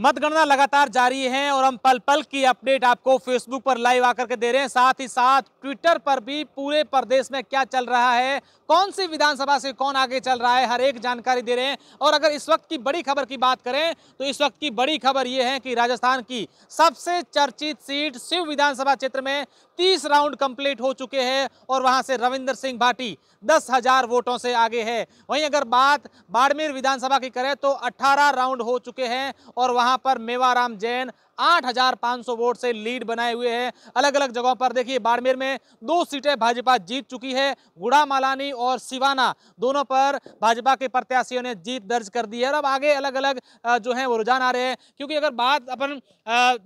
मतगणना लगातार जारी है और हम पल पल की अपडेट आपको फेसबुक पर लाइव आकर के दे रहे हैं साथ ही साथ ट्विटर पर भी पूरे प्रदेश में क्या चल रहा है कौन सी विधानसभा से कौन आगे चल रहा है हर एक जानकारी दे रहे हैं और अगर इस वक्त की बड़ी खबर की बात करें तो इस वक्त की बड़ी खबर यह है कि राजस्थान की सबसे चर्चित सीट शिव विधानसभा क्षेत्र में तीस राउंड कंप्लीट हो चुके हैं और वहां से रविंदर सिंह भाटी दस हजार वोटों से आगे है वहीं अगर बात बाड़मेर विधानसभा की करें तो अट्ठारह राउंड हो चुके हैं और वहां पर मेवाराम जैन सौ वोट से लीड बनाए हुए हैं अलग अलग जगहों पर देखिए बाड़मेर में दो सीटें भाजपा जीत चुकी है गुड़ा मालानी और सिवाना दोनों पर भाजपा के प्रत्याशियों ने जीत दर्ज कर दी है और अब आगे अलग अलग जो है वो रुझान आ रहे हैं क्योंकि अगर बात अपन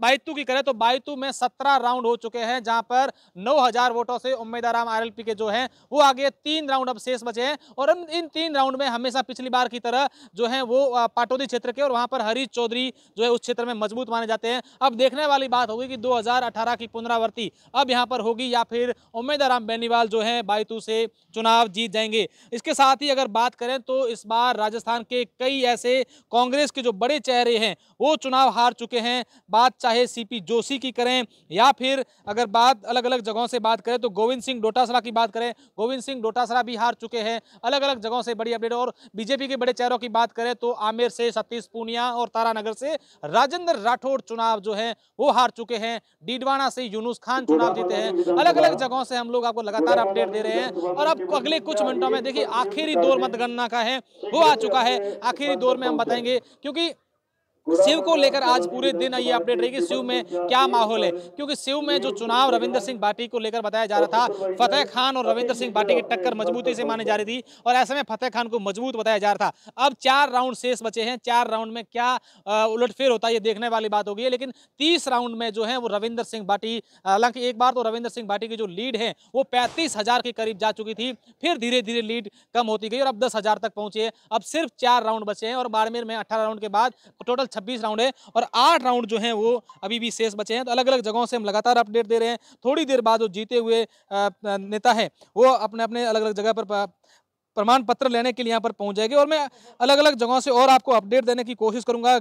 बायतू की करें तो बायतू में सत्रह राउंड हो चुके हैं जहां पर नौ वोटों से उम्मीदाराम आर के जो है वो आगे तीन राउंड अब शेष बचे हैं और इन तीन राउंड में हमेशा पिछली बार की तरह जो है वो पाटोदी क्षेत्र के और वहां पर हरीश चौधरी जो है उस क्षेत्र में मजबूत माने जाते हैं अब देखने वाली बात होगी कि 2018 की पुनरावृत्ति अब यहां पर होगी या फिर उम्मीदाराम बेनीवाल जो है बायतू से चुनाव जीत जाएंगे इसके साथ ही अगर बात करें तो इस बार राजस्थान के कई ऐसे कांग्रेस के जो बड़े चेहरे हैं वो चुनाव हार चुके हैं बात चाहे सी जोशी की करें या फिर अगर बात अलग अलग जगहों से बात करें तो गोविंद सिंह डोटासरा की बात करें गोविंद सिंह डोटासरा भी हार चुके हैं अलग अलग जगहों से बड़ी अपडेट और बीजेपी के बड़े चेहरों की बात करें तो आमिर से सतीश पूनिया और तारानगर से राजेंद्र राठौड़ चुनाव चुनाव जो है वो हार चुके हैं डीडवाना से यूनुस खान चुनाव जीते हैं अलग अलग जगहों से हम लोग आपको लगातार अपडेट दे रहे हैं और अब अगले कुछ मिनटों में देखिए आखिरी दौर मतगणना का है वो आ चुका है आखिरी दौर में हम बताएंगे क्योंकि शिव को लेकर आज पूरे दिन ये अपडेट रहेगी शिव में क्या माहौल है क्योंकि शिव में जो चुनाव रविंद्र सिंह बाटी को लेकर बताया जा रहा तो था तो फतेह खान और रविंद्र सिंह बाटी की टक्कर मजबूती से मानी तो। जा रही थी और ऐसे में फतेह खान को मजबूत बताया जा रहा था अब चार राउंड शेष बचे हैं चार राउंड में क्या उलटफेर होता है ये देखने वाली बात होगी लेकिन तीस राउंड में जो है वो रविंद्र सिंह बाटी हालांकि एक बार तो रविंद्र सिंह बाटी की जो लीड है वो पैंतीस के करीब जा चुकी थी फिर धीरे धीरे लीड कम होती गई और अब दस तक पहुंचे अब सिर्फ चार राउंड बचे हैं और बाड़मेर में अठारह राउंड के बाद टोटल छब्बीस राउंड है और आठ राउंड जो हैं वो अभी भी शेष बचे हैं तो अलग अलग जगहों से हम लगातार अपडेट दे रहे हैं थोड़ी देर बाद जो जीते हुए नेता है वो अपने अपने अलग अलग जगह पर प्रमाण पत्र लेने के लिए यहाँ पर पहुँच जाएगी और मैं अलग अलग जगहों से और आपको अपडेट देने की कोशिश करूँगा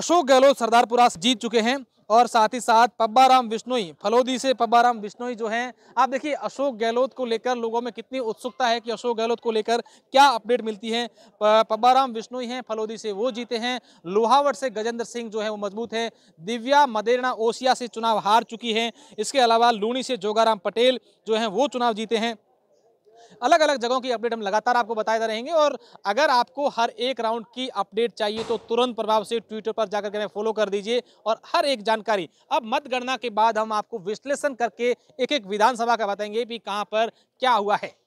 अशोक गहलोत सरदारपुरा जीत चुके हैं और साथ ही साथ पब्बाराम विष्णोई फलोदी से पब्बाराम विष्णोई जो हैं आप देखिए अशोक गहलोत को लेकर लोगों में कितनी उत्सुकता है कि अशोक गहलोत को लेकर क्या अपडेट मिलती है पब्बाराम विष्णोई हैं फलोदी से वो जीते हैं लोहावट से गजेंद्र सिंह जो है वो मजबूत है दिव्या मदेरणा ओसिया से चुनाव हार चुकी है इसके अलावा लूणी से जोगाराम पटेल जो हैं वो चुनाव जीते हैं अलग अलग जगहों की अपडेट हम लगातार आपको बताते रहेंगे और अगर आपको हर एक राउंड की अपडेट चाहिए तो तुरंत प्रभाव से ट्विटर पर जाकर के फॉलो कर दीजिए और हर एक जानकारी अब मतगणना के बाद हम आपको विश्लेषण करके एक एक विधानसभा का बताएंगे कि कहाँ पर क्या हुआ है